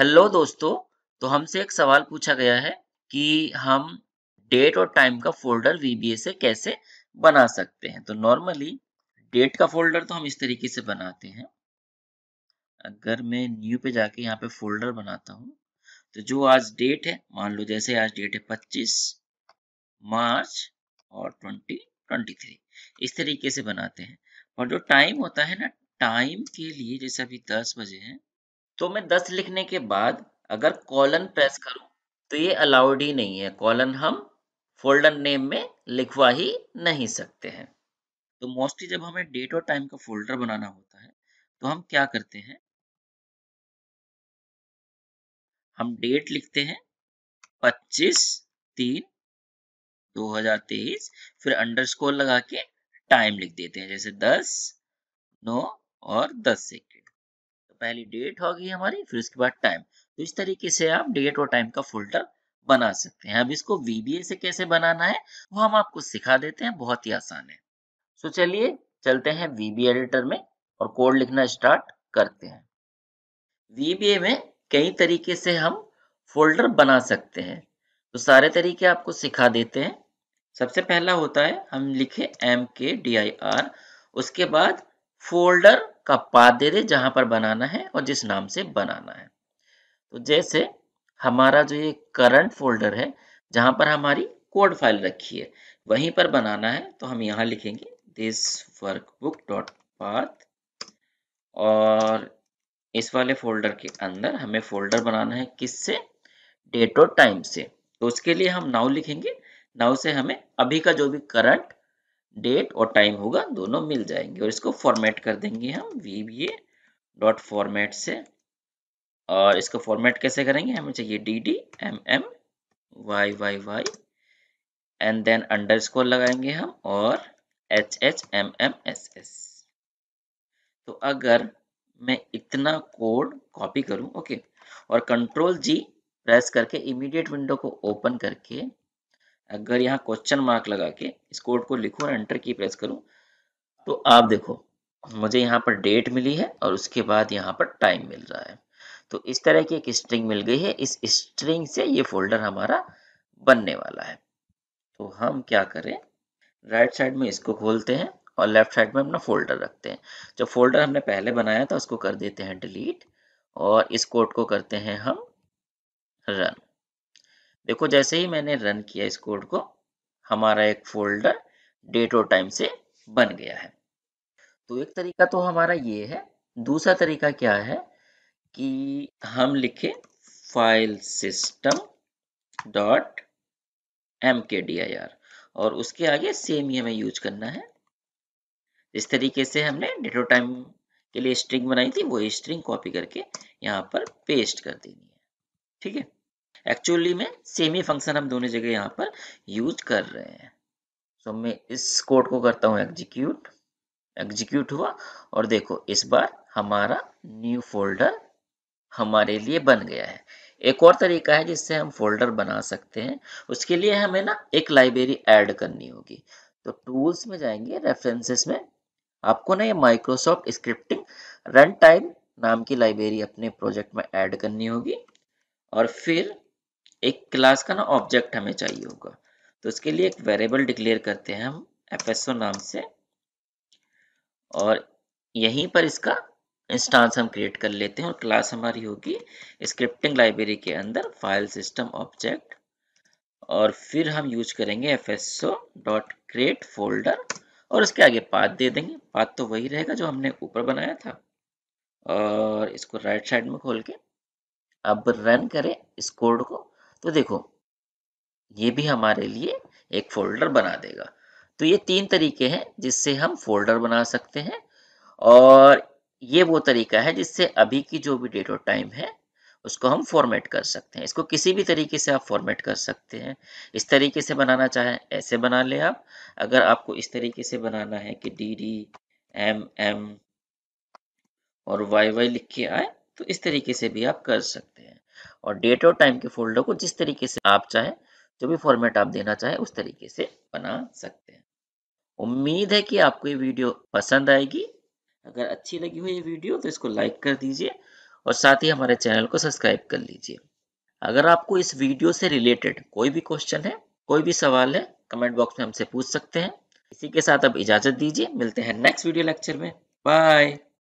hello दोस्तों तो हमसे एक सवाल पूछा गया है कि हम डेट और टाइम का फोल्डर वीबीए से कैसे बना सकते हैं तो नॉर्मली डेट का फोल्डर तो हम इस तरीके से बनाते हैं अगर मैं न्यू पे जाके यहाँ पे फोल्डर बनाता हूँ तो जो आज डेट है मान लो जैसे आज डेट है 25 मार्च और 2023 इस तरीके से बनाते हैं और जो टाइम होता है ना टाइम के लिए जैसे अभी दस बजे हैं तो मैं दस लिखने के बाद अगर कॉलन प्रेस करूं तो ये अलाउड ही नहीं है कॉलन हम फोल्डर नेम में लिखवा ही नहीं सकते हैं तो मोस्टली जब हमें डेट और टाइम का फोल्डर बनाना होता है तो हम क्या करते हैं हम डेट लिखते हैं 25 तीन 2023 फिर अंडरस्कोर लगा के टाइम लिख देते हैं जैसे 10 नौ और 10 से पहली डेट होगी हमारी फिर उसके बाद टाइम तो इस तरीके से आप डेट और टाइम का फोल्डर बना सकते हैं अब इसको वीबीए से कैसे बनाना है वो हम आपको सिखा देते हैं बहुत ही आसान है सो चलिए चलते हैं VBA एडिटर में और कोड लिखना स्टार्ट करते हैं VBA में कई तरीके से हम फोल्डर बना सकते हैं तो सारे तरीके आपको सिखा देते हैं सबसे पहला होता है हम लिखे M K D I are उसके बाद फोल्डर का पाथ दे दे जहां पर बनाना है और जिस नाम से बनाना है तो जैसे हमारा जो ये करंट फोल्डर है जहां पर हमारी कोड फाइल रखी है वहीं पर बनाना है तो हम यहाँ लिखेंगे this workbook dot path और इस वाले फोल्डर के अंदर हमें फोल्डर बनाना है किससे डेट और टाइम से तो उसके लिए हम नाउ लिखेंगे नाउ से हमें अभी का जो भी करंट डेट और टाइम होगा दोनों मिल जाएंगे और इसको फॉर्मेट कर देंगे हम V B A dot format से और इसको फॉर्मेट कैसे करेंगे हमें चाहिए D D M M Y Y Y and then underscore लगाएंगे हम और H H M M S S तो अगर मैं इतना कोड कॉपी करूं ओके और कंट्रोल जी प्रेस करके इमीडिएट विंडो को ओपन करके अगर यहाँ क्वेश्चन मार्क लगा के इस कोड को लिखूँ और एंटर की प्रेस करूँ तो आप देखो मुझे यहाँ पर डेट मिली है और उसके बाद यहाँ पर टाइम मिल रहा है तो इस तरह की एक स्ट्रिंग मिल गई है इस स्ट्रिंग से ये फोल्डर हमारा बनने वाला है तो हम क्या करें राइट साइड में इसको खोलते हैं और लेफ्ट साइड में अपना फोल्डर रखते हैं जो फोल्डर हमने पहले बनाया था उसको कर देते हैं डिलीट और इस कोड को करते हैं हम रन देखो जैसे ही मैंने रन किया इस कोड को हमारा एक फोल्डर डेट और टाइम से बन गया है तो एक तरीका तो हमारा ये है दूसरा तरीका क्या है कि हम लिखे file system dot M K D I R और उसके आगे सेम ही हमें यूज करना है इस तरीके से हमने डेटो टाइम के लिए स्ट्रिंग बनाई थी वो स्ट्रिंग कॉपी करके यहाँ पर पेस्ट कर देनी है ठीक है एक्चुअली में सेम ही फंक्शन हम दोनों जगह यहाँ पर यूज कर रहे हैं सो so, मैं इस कोड को करता हूँ एग्जीक्यूट एग्जीक्यूट हुआ और देखो इस बार हमारा न्यू फोल्डर हमारे लिए बन गया है एक और तरीका है जिससे हम फोल्डर बना सकते हैं उसके लिए हमें ना एक लाइब्रेरी ऐड करनी होगी तो टूल्स में जाएंगे रेफरेंसेस में आपको ना ये माइक्रोसॉफ्ट स्क्रिप्टिंग रन टाइम नाम की लाइब्रेरी अपने प्रोजेक्ट में ऐड करनी होगी और फिर एक क्लास का ना ऑब्जेक्ट हमें चाहिए होगा तो उसके लिए एक वेरिएबल डिक्लेयर करते हैं हम एफएसओ नाम से और यहीं पर इसका इंस्टांस हम क्रिएट कर लेते हैं और क्लास हमारी होगी स्क्रिप्टिंग लाइब्रेरी के अंदर फाइल सिस्टम ऑब्जेक्ट और फिर हम यूज करेंगे एफ डॉट क्रिएट फोल्डर और उसके आगे पाथ दे देंगे पाथ तो वही रहेगा जो हमने ऊपर बनाया था और इसको राइट साइड में खोल के अब रन करें इस कोड को तो देखो ये भी हमारे लिए एक फोल्डर बना देगा तो ये तीन तरीके हैं जिससे हम फोल्डर बना सकते हैं और ये वो तरीका है जिससे अभी की जो भी डेट और टाइम है उसको हम फॉर्मेट कर सकते हैं इसको किसी भी तरीके से आप फॉर्मेट कर सकते हैं इस तरीके से बनाना चाहें ऐसे बना ले आप अगर आपको इस तरीके से बनाना है कि डी डी एम एम और वाई वाई लिख के आए तो इस तरीके से भी आप कर सकते हैं और डेट और टाइम के फोल्डर को जिस तरीके से आप चाहें जो भी फॉर्मेट आप देना चाहें उस तरीके से बना सकते हैं उम्मीद है कि आपको ये वीडियो पसंद आएगी अगर अच्छी लगी हो ये वीडियो तो इसको लाइक कर दीजिए और साथ ही हमारे चैनल को सब्सक्राइब कर लीजिए अगर आपको इस वीडियो से रिलेटेड कोई भी क्वेश्चन है कोई भी सवाल है कमेंट बॉक्स में हमसे पूछ सकते हैं इसी के साथ अब इजाजत दीजिए मिलते हैं नेक्स्ट वीडियो लेक्चर में बाय